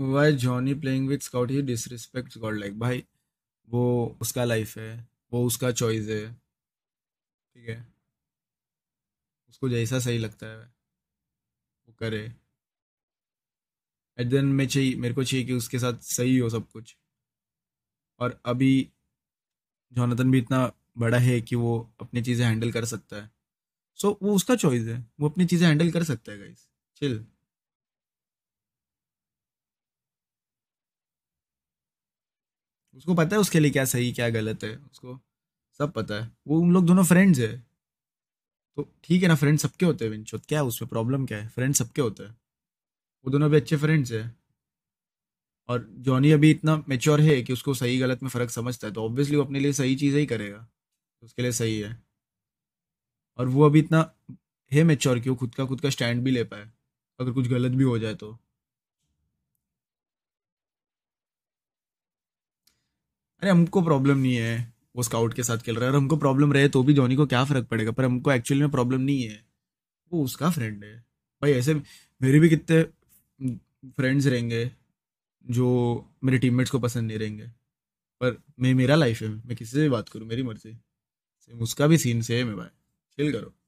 Y Johnny playing with Scout he disrespect God like भाई वो उसका लाइफ है वो उसका चॉइस है ठीक है उसको जैसा सही लगता है वो करे एट देन में चाहिए मेरे को चाहिए कि उसके साथ सही हो सब कुछ और अभी जॉनथन भी इतना बड़ा है कि वो अपनी चीज़ें हैंडल कर सकता है सो so, वो उसका चॉइस है वो अपनी चीज़ें हैंडल कर सकता है गाइस चिल उसको पता है उसके लिए क्या सही क्या गलत है उसको सब पता है वो उन लोग दोनों फ्रेंड्स है तो ठीक है ना फ्रेंड सबके होते हैं विनशोत क्या है उसमें प्रॉब्लम क्या है फ्रेंड सबके होते हैं वो दोनों भी अच्छे फ्रेंड्स हैं और जॉनी अभी इतना मेच्योर है कि उसको सही गलत में फ़र्क समझता है तो ऑब्वियसली वो अपने लिए सही चीज़ ही करेगा तो उसके लिए सही है और वो अभी इतना है मेच्योर कि वो खुद का खुद का स्टैंड भी ले पाए अगर कुछ गलत भी हो जाए तो अरे हमको प्रॉब्लम नहीं है वो स्काउट के साथ खेल रहा है और हमको प्रॉब्लम रहे तो भी जॉनी को क्या फ़र्क पड़ेगा पर हमको एक्चुअली में प्रॉब्लम नहीं है वो उसका फ्रेंड है भाई ऐसे मेरे भी कितने फ्रेंड्स रहेंगे जो मेरे टीममेट्स को पसंद नहीं रहेंगे पर मैं मेरा लाइफ है मैं किसी से भी बात करूँ मेरी मर्जी सेम उसका भी सीन सेम है भाई चिल करो